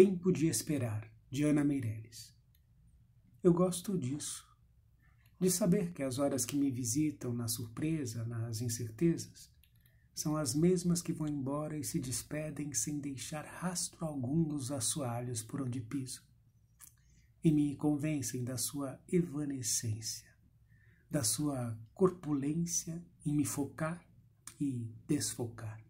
Tempo de Esperar, de Ana Meireles. Eu gosto disso, de saber que as horas que me visitam na surpresa, nas incertezas, são as mesmas que vão embora e se despedem sem deixar rastro algum dos assoalhos por onde piso, e me convencem da sua evanescência, da sua corpulência em me focar e desfocar